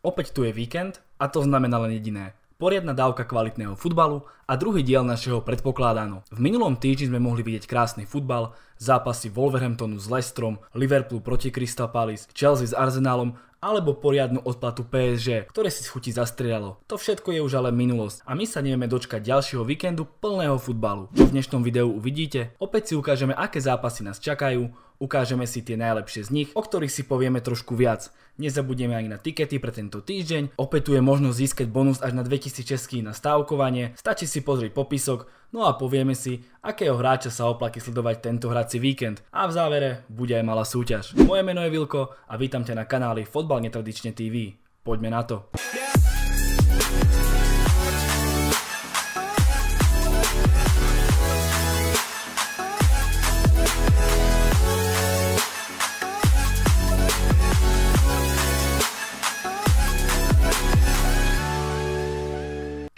Opäť tu je víkend a to znamená len jediné. Poriadna dávka kvalitného futbalu a druhý diel našeho predpokládano. V minulom týždni sme mohli vidieť krásny futbal, zápasy Wolverhamptonu s Lestrom, Liverpool proti Crystal Palace, Chelsea s Arsenalom alebo poriadnu odplatu PSG, ktoré si chuti zastrieľalo. To všetko je už ale minulosť a my sa nevieme dočkať ďalšieho víkendu plného futbalu. Čo v dnešnom videu uvidíte? Opäť si ukážeme, aké zápasy nás čakajú, ukážeme si tie najlepšie z nich, o ktorých si povieme trošku viac. Nezabudneme ani na tikety pre tento týždeň, opäť tu je možnosť získať bonus až na 2000 českých na stávkovanie, stačí si pozrieť popisok, no a povieme si, akého hráča sa oplatí sledovať tento hrací víkend. A v závere bude aj malá súťaž. Moje meno je Vilko a vítam ťa na kanáli Fotbal netradične TV. Poďme na to. Yeah.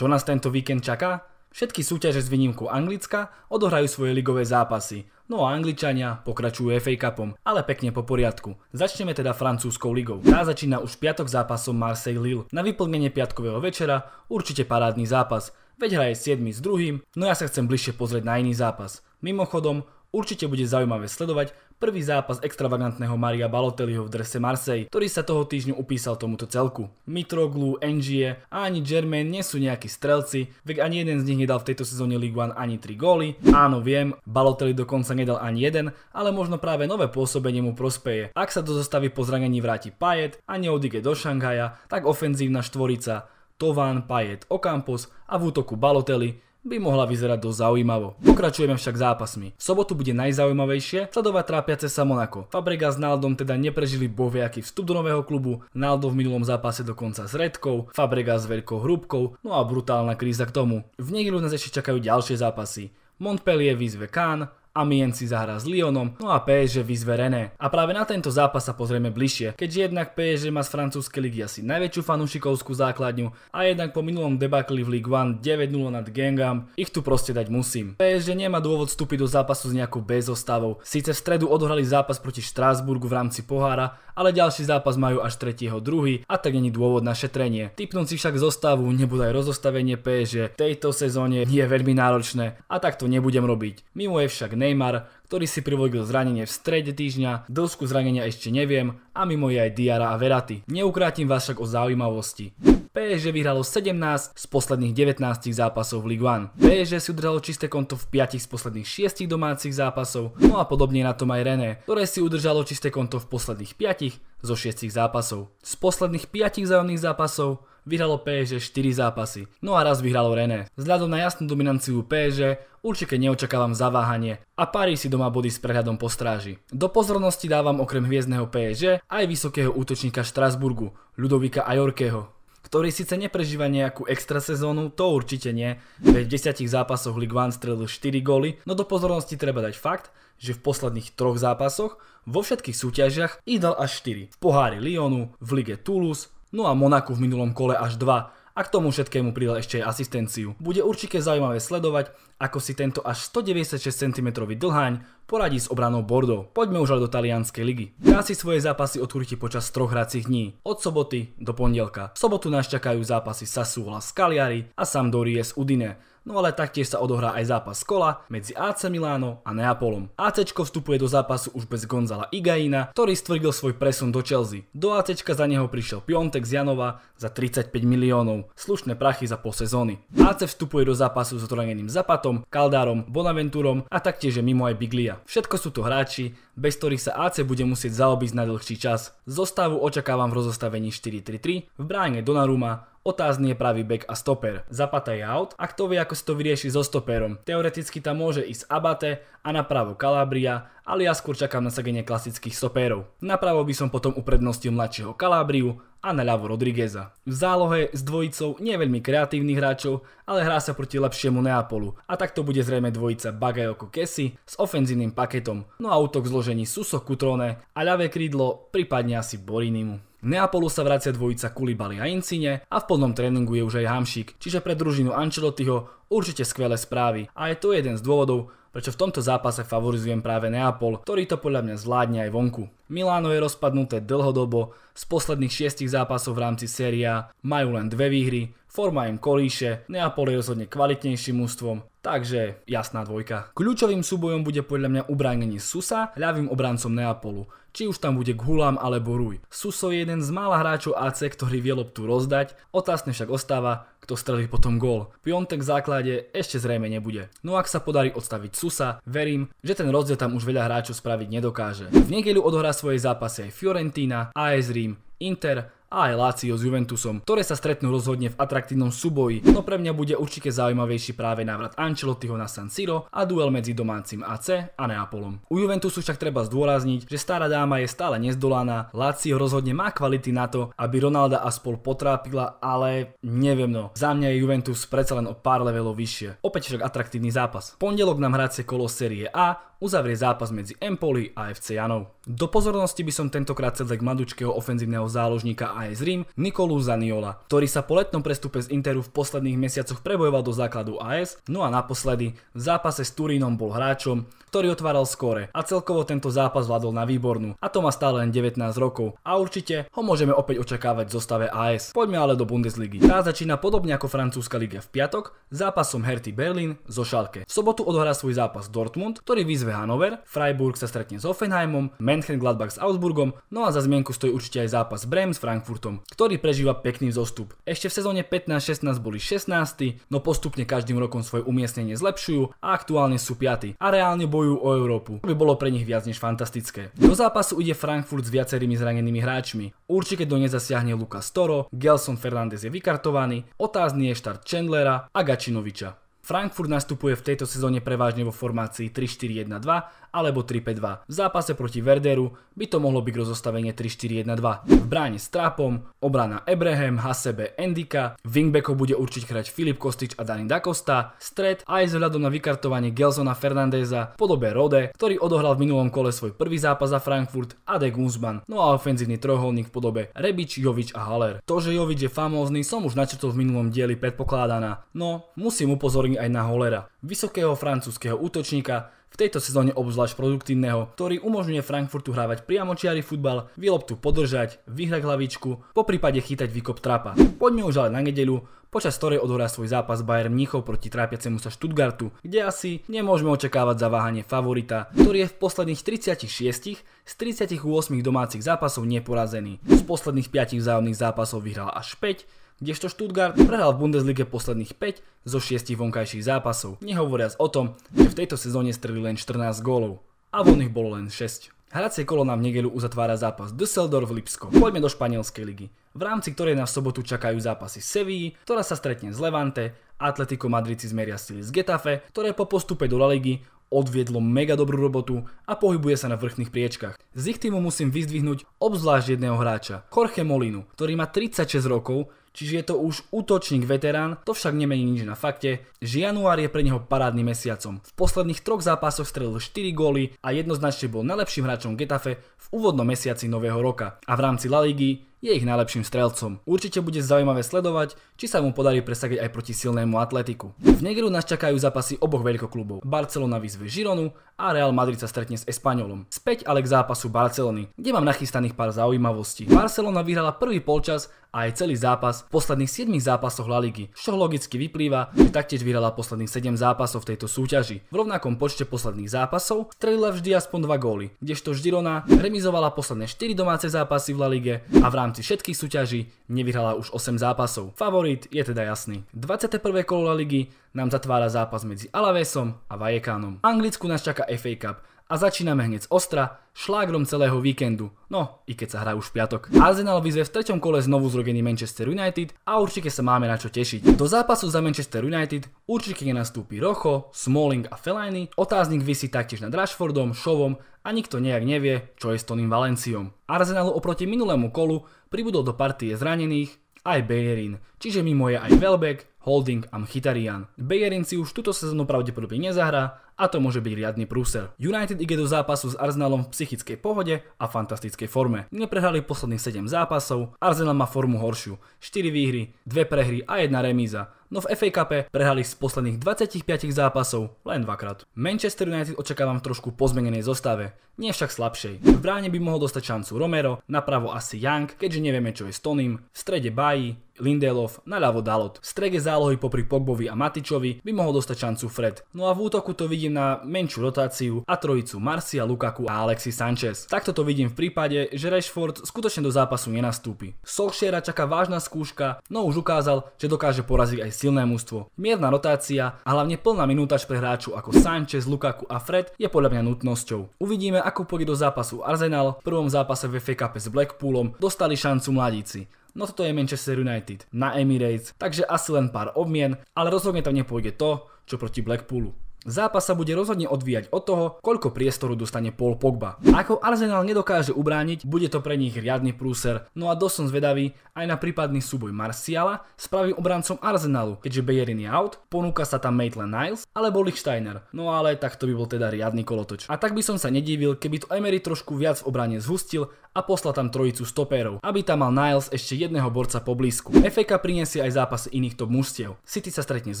Čo nás tento víkend čaká? Všetky súťaže s výnimkou Anglicka odohrajú svoje ligové zápasy, no a Angličania pokračujú FA Cupom, ale pekne po poriadku. Začneme teda francúzskou ligou. Tá začína už piatok zápasom Marseille-Lille. Na vyplnenie piatkového večera určite parádny zápas, veď hraje 7 s druhým, no ja sa chcem bližšie pozrieť na iný zápas. Mimochodom, určite bude zaujímavé sledovať, prvý zápas extravagantného Maria Balotelliho v drese Marseille, ktorý sa toho týždňu upísal tomuto celku. Mitroglu, Engie a ani Germain nie sú nejakí strelci, veď ani jeden z nich nedal v tejto sezóne Ligue 1 ani 3 góly. Áno, viem, Balotelli dokonca nedal ani jeden, ale možno práve nové pôsobenie mu prospeje. Ak sa do zostavy po zranení vráti Pajet a neodíde do Šanghaja, tak ofenzívna štvorica Tovan, Pajet, Okampos a v útoku Balotelli by mohla vyzerať dosť zaujímavo. Pokračujeme však zápasmi. V sobotu bude najzaujímavejšie sledovať trápiace sa Monako. Fabrega s Naldom teda neprežili boviaky vstup do nového klubu, Naldo v minulom zápase dokonca s Redkou, Fabrega s veľkou hrúbkou, no a brutálna kríza k tomu. V nedelu nás ešte čakajú ďalšie zápasy. Montpellier výzve Cannes, Amiens si zahrá s Lyonom, no a PSG vyzve René. A práve na tento zápas sa pozrieme bližšie, keďže jednak PSG má z francúzskej ligy asi najväčšiu fanúšikovskú základňu a jednak po minulom debakli v Ligue 1 9-0 nad Gengam, ich tu proste dať musím. PSG nemá dôvod vstúpiť do zápasu s nejakou bezostavou. Síce v stredu odhrali zápas proti Štrásburgu v rámci pohára, ale ďalší zápas majú až 3.2. a tak není dôvod na šetrenie. Typnúť si však zostavu, nebude aj rozostavenie PSG v tejto sezóne nie je veľmi náročné a tak to nebudem robiť. Mimo je však Neymar, ktorý si privodil zranenie v strede týždňa, dĺžku zranenia ešte neviem a mimo je aj Diara a Verati. Neukrátim vás však o zaujímavosti. PSG vyhralo 17 z posledných 19 zápasov v Ligue 1. PSG si udržalo čisté konto v 5 z posledných 6 domácich zápasov, no a podobne na tom aj René, ktoré si udržalo čisté konto v posledných 5 zo 6 zápasov. Z posledných 5 zájomných zápasov vyhralo PSG 4 zápasy, no a raz vyhralo René. Vzhľadom na jasnú dominanciu PSG určite neočakávam zaváhanie a Paris si doma body s prehľadom postráži. Do pozornosti dávam okrem hviezdného PSG aj vysokého útočníka Štrasburgu, Ludovika Ajorkeho ktorý síce neprežíva nejakú extra sezónu, to určite nie, veď v 10 zápasoch Ligue 1 strelil 4 góly, no do pozornosti treba dať fakt, že v posledných troch zápasoch vo všetkých súťažiach idal až 4. V pohári Lyonu, v lige Toulouse, no a Monaku v minulom kole až 2 a k tomu všetkému pridal ešte aj asistenciu. Bude určite zaujímavé sledovať, ako si tento až 196 cm dlháň poradí s obranou Bordeaux. Poďme už ale do talianskej ligy. Hrá si svoje zápasy otúriti počas troch hracích dní, od soboty do pondelka. V sobotu nás čakajú zápasy Sassuola z Cagliari a Sampdorie z Udine no ale taktiež sa odohrá aj zápas kola medzi AC Miláno a Neapolom. AC vstupuje do zápasu už bez Gonzala Igaina, ktorý stvrdil svoj presun do Chelsea. Do AC za neho prišiel Piontek z Janova za 35 miliónov, slušné prachy za pol sezóny. AC vstupuje do zápasu s odranením Zapatom, Kaldárom, Bonaventurom a taktiež je mimo aj Biglia. Všetko sú to hráči, bez ktorých sa AC bude musieť zaobísť na dlhší čas. Zostavu očakávam v rozostavení 4-3-3, v bráne Donnarumma, Otázny je pravý back a stoper. Zapata je out a kto vie ako si to vyrieši so stoperom. Teoreticky tam môže ísť Abate a napravo Calabria, ale ja skôr čakám na sagenie klasických stoperov. Napravo by som potom uprednostil mladšieho Calabriu, a na ľavo Rodrígueza. V zálohe s dvojicou nie veľmi kreatívnych hráčov, ale hrá sa proti lepšiemu Neapolu a takto bude zrejme dvojica Bagajoko Kesi s ofenzívnym paketom, no a útok zložení Suso Kutrone a ľavé krídlo prípadne asi Borinimu. Neapolu sa vracia dvojica Kulibali a Incine a v plnom tréningu je už aj Hamšík, čiže pre družinu Ancelottiho určite skvelé správy a je to jeden z dôvodov, prečo v tomto zápase favorizujem práve Neapol, ktorý to podľa mňa zvládne aj vonku. Miláno je rozpadnuté dlhodobo, z posledných šiestich zápasov v rámci séria majú len dve výhry, Forma im kolíše, Neapol je rozhodne kvalitnejším ústvom, takže jasná dvojka. Kľúčovým súbojom bude podľa mňa ubránenie Susa ľavým obrancom Neapolu, či už tam bude Gulam alebo Ruj. Suso je jeden z mála hráčov AC, ktorý vie loptu rozdať, otázne však ostáva, kto strelí potom gól. Piontek v základe ešte zrejme nebude. No ak sa podarí odstaviť Susa, verím, že ten rozdiel tam už veľa hráčov spraviť nedokáže. V nedeľu odohrá svoje zápasy aj Fiorentina, AS Rím, Inter, a aj Lazio s Juventusom, ktoré sa stretnú rozhodne v atraktívnom súboji, no pre mňa bude určite zaujímavejší práve návrat Ancelottiho na San Siro a duel medzi domácim AC a Neapolom. U Juventusu však treba zdôrazniť, že stará dáma je stále nezdolaná, Lazio rozhodne má kvality na to, aby Ronalda a spol potrápila, ale neviem no, za mňa je Juventus predsa len o pár levelov vyššie. Opäť však atraktívny zápas. Pondelok nám hracie kolo série A, uzavrie zápas medzi Empoli a FC Janov. Do pozornosti by som tentokrát k mladučkého ofenzívneho záložníka AS Rím Nikolu Zaniola, ktorý sa po letnom prestupe z Interu v posledných mesiacoch prebojoval do základu AS, no a naposledy v zápase s Turínom bol hráčom, ktorý otváral skóre a celkovo tento zápas vládol na výbornú a to má stále len 19 rokov a určite ho môžeme opäť očakávať v zostave AS. Poďme ale do Bundesligy. Tá začína podobne ako francúzska liga v piatok zápasom Hertie Berlin zo Schalke. V sobotu odohrá svoj zápas Dortmund, ktorý vyzve PSV Hanover, Freiburg sa stretne s Offenheimom, Gladbach s Augsburgom, no a za zmienku stojí určite aj zápas Bremen s Frankfurtom, ktorý prežíva pekný vzostup. Ešte v sezóne 15-16 boli 16, no postupne každým rokom svoje umiestnenie zlepšujú a aktuálne sú 5 a reálne bojujú o Európu. To by bolo pre nich viac než fantastické. Do zápasu ide Frankfurt s viacerými zranenými hráčmi. Určite do nezasiahne Lukas Toro, Gelson Fernández je vykartovaný, otázny je štart Chandlera a Gačinoviča. Frankfurt nastupuje v tejto sezóne prevažne vo formácii 3-4-1-2 alebo 3-5-2. V zápase proti Verderu by to mohlo byť rozostavenie 3-4-1-2. V bráne s Trápom, obrana Ebrehem Hasebe, Endika, wingbackov bude určiť hrať Filip Kostič a Dani Dacosta, stred aj hľadom na vykartovanie Gelsona Fernandeza v podobe Rode, ktorý odohral v minulom kole svoj prvý zápas za Frankfurt a De Guzman, no a ofenzívny trojholník v podobe Rebič, Jovič a Haller. To, že Jovič je famózny, som už načrtol v minulom dieli predpokladaná, no musím upozorniť aj na Holera, vysokého francúzského útočníka, v tejto sezóne obzvlášť produktívneho, ktorý umožňuje Frankfurtu hrávať priamočiary futbal, výloptu podržať, vyhrať hlavičku, po prípade chytať výkop trapa. Poďme už ale na nedeľu, počas ktorej odhorá svoj zápas Bayern Mníchov proti trápiacemu sa Stuttgartu, kde asi nemôžeme očakávať zaváhanie favorita, ktorý je v posledných 36 z 38 domácich zápasov neporazený. Z posledných 5 vzájomných zápasov vyhral až 5, kdežto Stuttgart prehral v Bundeslige posledných 5 zo 6 vonkajších zápasov, nehovoriac o tom, že v tejto sezóne strelili len 14 gólov a von ich bolo len 6. Hracie kolo nám v nedelu uzatvára zápas Düsseldorf Lipsko. Poďme do španielskej ligy, v rámci ktorej na sobotu čakajú zápasy Sevilla, ktorá sa stretne z Levante, Atletico Madrid si zmeria sily z Getafe, ktoré po postupe do La Ligy odviedlo mega dobrú robotu a pohybuje sa na vrchných priečkach. Z ich týmu musím vyzdvihnúť obzvlášť jedného hráča, Jorge Molinu, ktorý má 36 rokov čiže je to už útočník veterán, to však nemení nič na fakte, že január je pre neho parádnym mesiacom. V posledných troch zápasoch strelil 4 góly a jednoznačne bol najlepším hráčom Getafe v úvodnom mesiaci nového roka. A v rámci La Ligy je ich najlepším strelcom. Určite bude zaujímavé sledovať, či sa mu podarí presadiť aj proti silnému atletiku. V negru nás čakajú zápasy oboch veľkoklubov. Barcelona vyzve Žironu a Real Madrid sa stretne s Espanolom. Späť ale k zápasu Barcelony, kde mám nachystaných pár zaujímavostí. Barcelona vyhrala prvý polčas a aj celý zápas v posledných 7 zápasoch La Ligy, čo logicky vyplýva, že taktiež vyhrala posledných 7 zápasov v tejto súťaži. V rovnakom počte posledných zápasov strelila vždy aspoň 2 góly, kdežto Žirona remizovala posledné 4 domáce zápasy v La Lige a v rámci rámci všetkých súťaží nevyhrala už 8 zápasov. Favorit je teda jasný. 21. kolo La Ligy nám zatvára zápas medzi Alavesom a Vajekánom. Anglicku nás čaká FA Cup a začíname hneď z Ostra, šlágrom celého víkendu, no i keď sa hrá už v piatok. Arsenal vyzve v treťom kole znovu zrogený Manchester United a určite sa máme na čo tešiť. Do zápasu za Manchester United určite nenastúpi Rocho, Smalling a Fellaini, otáznik vysí taktiež nad Rashfordom, Šovom a nikto nejak nevie, čo je s Tonym Valenciom. Arsenalu oproti minulému kolu pribudol do partie zranených aj Bejerin, čiže mimo je aj Welbeck Holding a Mchitarian. Bejerin si už túto sezónu pravdepodobne nezahrá a to môže byť riadny prúser. United ide do zápasu s Arsenalom v psychickej pohode a fantastickej forme. Neprehrali posledných 7 zápasov, Arsenal má formu horšiu. 4 výhry, 2 prehry a 1 remíza. No v FA Cup prehrali z posledných 25 zápasov len dvakrát. Manchester United očakávam v trošku pozmenenej zostave, nie však slabšej. V bráne by mohol dostať šancu Romero, napravo asi Young, keďže nevieme čo je s Tonym, v strede Bayi, Lindelov, naľavo Dalot. V strege zálohy popri Pogbovi a Matičovi by mohol dostať šancu Fred. No a v útoku to vidím na menšiu rotáciu a trojicu Marcia, Lukaku a Alexis Sanchez. Takto to vidím v prípade, že Rashford skutočne do zápasu nenastúpi. Solskjaera čaká vážna skúška, no už ukázal, že dokáže poraziť aj silné mústvo. Mierna rotácia a hlavne plná minútaž pre hráču ako Sanchez, Lukaku a Fred je podľa mňa nutnosťou. Uvidíme, ako pôjde do zápasu Arsenal. V prvom zápase v FKP s Blackpoolom dostali šancu mladíci. No toto je Manchester United na Emirates, takže asi len pár obmien, ale rozhodne tam nepôjde to, čo proti Blackpoolu. Zápas sa bude rozhodne odvíjať od toho, koľko priestoru dostane Paul Pogba. Ako Arsenal nedokáže ubrániť, bude to pre nich riadny prúser, no a dosť som zvedavý aj na prípadný súboj Marciala s pravým obrancom Arsenalu, keďže Bejerin je out, ponúka sa tam Maitland Niles alebo Lichsteiner, no ale takto by bol teda riadny kolotoč. A tak by som sa nedívil, keby to Emery trošku viac v obrane zhustil a poslal tam trojicu stopérov, aby tam mal Niles ešte jedného borca po blízku. FK priniesie aj zápasy iných top mužstiev. City sa stretne s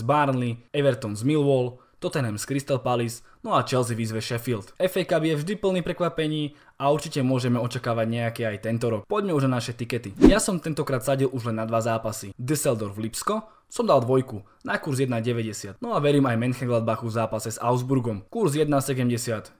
Barnley, Everton s Millwall, Tottenham z Crystal Palace, no a Chelsea vyzve Sheffield. FA Cup je vždy plný prekvapení a určite môžeme očakávať nejaké aj tento rok. Poďme už na naše tikety. Ja som tentokrát sadil už len na dva zápasy. Düsseldorf Lipsko, som dal dvojku na kurz 1,90. No a verím aj Mönchengladbachu v zápase s Augsburgom. Kurz 1,70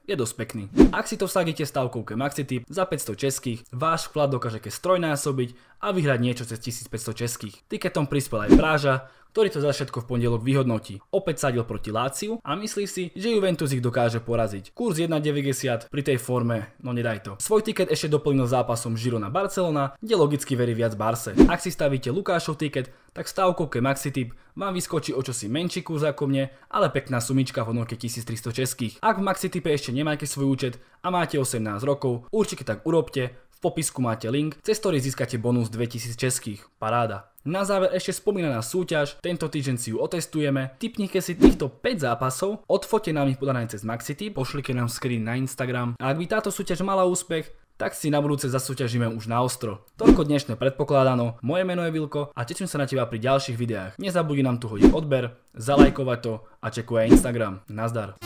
je dosť pekný. Ak si to vsadíte ke Maxitip za 500 českých, váš vklad dokáže ke strojnásobiť a vyhrať niečo cez 1500 českých. Tiketom prispel aj Práža, ktorý to za všetko v pondelok vyhodnotí. Opäť sadil proti Láciu a myslí si, že Juventus ich dokáže poraziť. Kurs 1,90 pri tej forme, no nedaj to. Svoj tiket ešte doplnil zápasom Žirona Barcelona, kde logicky verí viac Barse. Ak si stavíte Lukášov tiket, tak v stávkovke Maxityp vám vyskočí o čosi menší kurz ako mne, ale pekná sumička v honorke 1300 českých. Ak v Maxitipe ešte nemáte svoj účet a máte 18 rokov, určite tak urobte, v popisku máte link, cez ktorý získate bonus 2000 českých. Paráda. Na záver ešte spomínaná súťaž, tento týždeň si ju otestujeme, typnite si týchto 5 zápasov, odfote nám ich podané cez Maxity, pošlite nám screen na Instagram a ak by táto súťaž mala úspech, tak si na budúce zasúťažíme už na ostro. Toľko dnešné predpokladano, moje meno je Vilko a teším sa na teba pri ďalších videách. Nezabudni nám tu hodiť odber, zalajkovať to a čekuje Instagram. Nazdar.